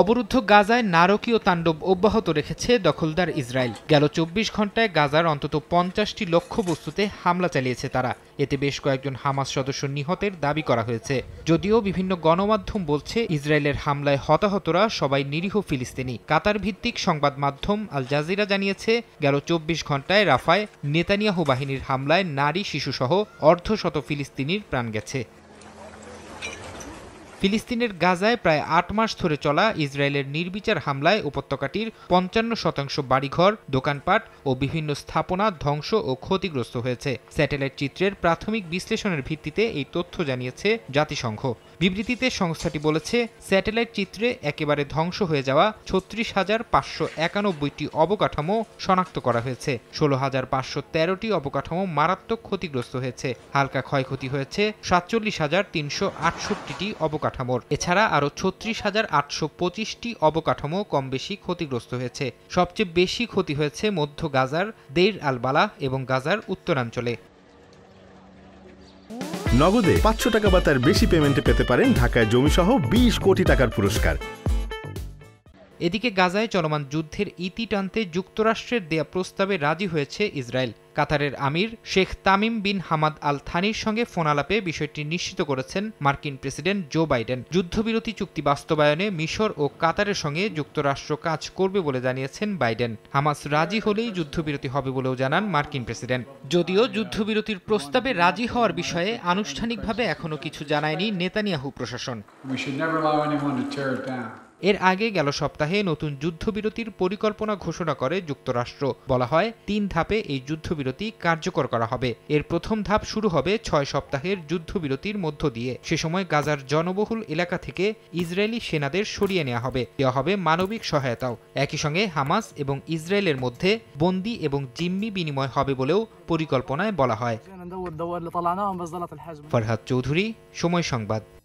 অবরুদ্ধ গাজায় নারকীয় তাণ্ডব অব্যাহত রেখেছে দখলদার ইসরায়েল গেল চব্বিশ ঘন্টায় গাজার অন্তত পঞ্চাশটি লক্ষ্য বস্তুতে হামলা চালিয়েছে তারা এতে বেশ কয়েকজন হামাস সদস্য নিহতের দাবি করা হয়েছে যদিও বিভিন্ন গণমাধ্যম বলছে ইসরায়েলের হামলায় হতাহতরা সবাই নিরীহ ফিলিস্তিনি কাতার ভিত্তিক সংবাদ মাধ্যম আল জাজিরা জানিয়েছে গেল চব্বিশ ঘন্টায় রাফায় নেতানিয়াহু বাহিনীর হামলায় নারী শিশুসহ অর্ধশত ফিলিস্তিনির প্রাণ গেছে ফিলিস্তিনের গাজায় প্রায় আট মাস ধরে চলা ইসরায়েলের নির্বিচার হামলায় উপত্যকাটির পঞ্চান্ন শতাংশ বাড়িঘর দোকানপাট ও বিভিন্ন স্থাপনা ধ্বংস ও ক্ষতিগ্রস্ত হয়েছে স্যাটেলাইট চিত্রের প্রাথমিক বিশ্লেষণের ভিত্তিতে এই তথ্য জানিয়েছে জাতিসংঘ বিবৃতিতে সংস্থাটি বলেছে স্যাটেলাইট চিত্রে একেবারে ধ্বংস হয়ে যাওয়া ছত্রিশ হাজার পাঁচশো একানব্বইটি অবকাঠামো শনাক্ত করা হয়েছে ষোলো হাজার পাঁচশো তেরোটি অবকাঠামো মারাত্মক ক্ষতিগ্রস্ত হয়েছে হালকা ক্ষয়ক্ষতি হয়েছে সাতচল্লিশ হাজার তিনশো আটষট্টিটি অবকাঠামো অবকাঠামোর এছাড়া আরও ছত্রিশ হাজার আটশো পঁচিশটি অবকাঠামো কম বেশি ক্ষতিগ্রস্ত হয়েছে সবচেয়ে বেশি ক্ষতি হয়েছে মধ্য গাজার দের আলবালা এবং গাজার উত্তরাঞ্চলে নগদে পাঁচশো টাকা বা তার বেশি পেমেন্টে পেতে পারেন ঢাকায় জমিসহ বিশ কোটি টাকার পুরস্কার এদিকে গাজায় চলমান যুদ্ধের ইতি টানতে যুক্তরাষ্ট্রের দেয়া প্রস্তাবে রাজি হয়েছে ইসরায়েল কাতারের আমির Sheikh Tamim bin Hamad Al থানির সঙ্গে ফোনালাপে বিষয়টি নিশ্চিত করেছেন মার্কিন প্রেসিডেন্ট জো বাইডেন যুদ্ধবিরতি চুক্তি বাস্তবায়নে মিশর ও কাতারের সঙ্গে যুক্তরাষ্ট্র কাজ করবে বলে জানিয়েছেন বাইডেন হামাস রাজি হলেই যুদ্ধবিরতি হবে বলেও জানান মার্কিন প্রেসিডেন্ট যদিও যুদ্ধবিরতির প্রস্তাবে রাজি হওয়ার বিষয়ে আনুষ্ঠানিকভাবে এখনও কিছু জানায়নি নেতানিয়াহু প্রশাসন এর আগে গেল সপ্তাহে নতুন যুদ্ধবিরতির পরিকল্পনা ঘোষণা করে যুক্তরাষ্ট্র বলা হয় তিন ধাপে এই যুদ্ধবিরতি কার্যকর করা হবে এর প্রথম ধাপ শুরু হবে ছয় সপ্তাহের যুদ্ধবিরতির মধ্য দিয়ে সে সময় গাজার জনবহুল এলাকা থেকে ইসরায়েলি সেনাদের সরিয়ে নেওয়া হবে দেওয়া হবে মানবিক সহায়তাও একই সঙ্গে হামাস এবং ইসরায়েলের মধ্যে বন্দি এবং জিম্মি বিনিময় হবে বলেও পরিকল্পনায় বলা হয় ফরহাদ চৌধুরী সময় সংবাদ